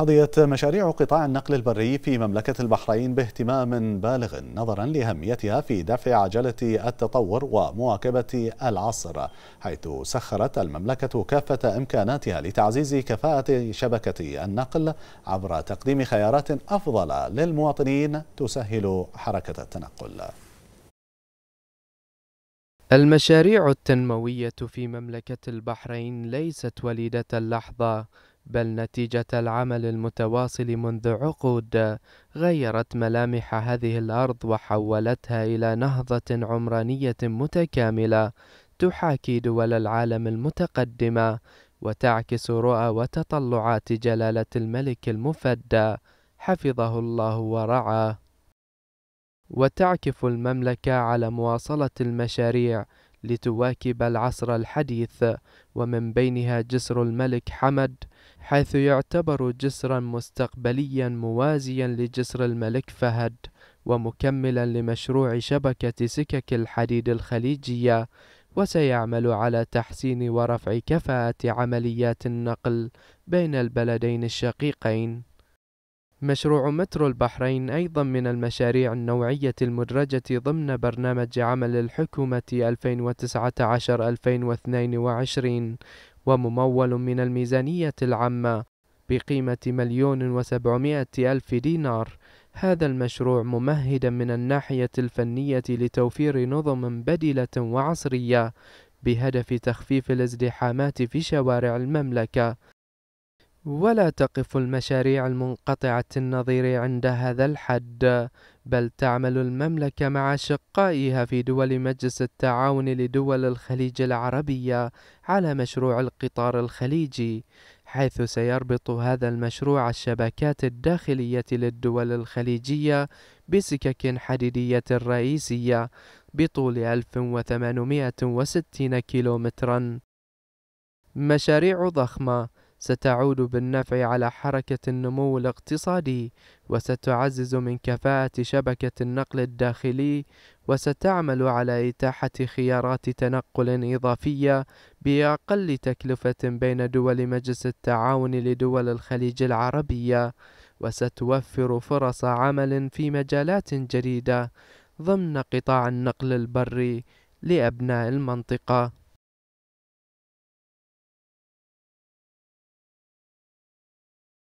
حظيت مشاريع قطاع النقل البري في مملكة البحرين باهتمام بالغ نظرا لأهميتها في دفع عجلة التطور ومواكبة العصر حيث سخرت المملكة كافة إمكاناتها لتعزيز كفاءة شبكة النقل عبر تقديم خيارات أفضل للمواطنين تسهل حركة التنقل المشاريع التنموية في مملكة البحرين ليست وليدة اللحظة بل نتيجة العمل المتواصل منذ عقود غيرت ملامح هذه الأرض وحولتها إلى نهضة عمرانية متكاملة تحاكي دول العالم المتقدمة وتعكس رؤى وتطلعات جلالة الملك المفدى حفظه الله ورعاه وتعكف المملكة على مواصلة المشاريع لتواكب العصر الحديث ومن بينها جسر الملك حمد حيث يعتبر جسرا مستقبليا موازيا لجسر الملك فهد ومكملا لمشروع شبكة سكك الحديد الخليجية وسيعمل على تحسين ورفع كفاءة عمليات النقل بين البلدين الشقيقين مشروع مترو البحرين أيضا من المشاريع النوعية المدرجة ضمن برنامج عمل الحكومة 2019-2022 وممول من الميزانية العامة بقيمة مليون وسبعمائة ألف دينار هذا المشروع ممهدا من الناحية الفنية لتوفير نظم بديلة وعصرية بهدف تخفيف الازدحامات في شوارع المملكة ولا تقف المشاريع المنقطعة النظير عند هذا الحد، بل تعمل المملكة مع أشقائها في دول مجلس التعاون لدول الخليج العربية على مشروع القطار الخليجي، حيث سيربط هذا المشروع الشبكات الداخلية للدول الخليجية بسكك حديدية رئيسية بطول 1860 كيلومترا. مشاريع ضخمة ستعود بالنفع على حركة النمو الاقتصادي وستعزز من كفاءة شبكة النقل الداخلي وستعمل على إتاحة خيارات تنقل إضافية بأقل تكلفة بين دول مجلس التعاون لدول الخليج العربية وستوفر فرص عمل في مجالات جديدة ضمن قطاع النقل البري لأبناء المنطقة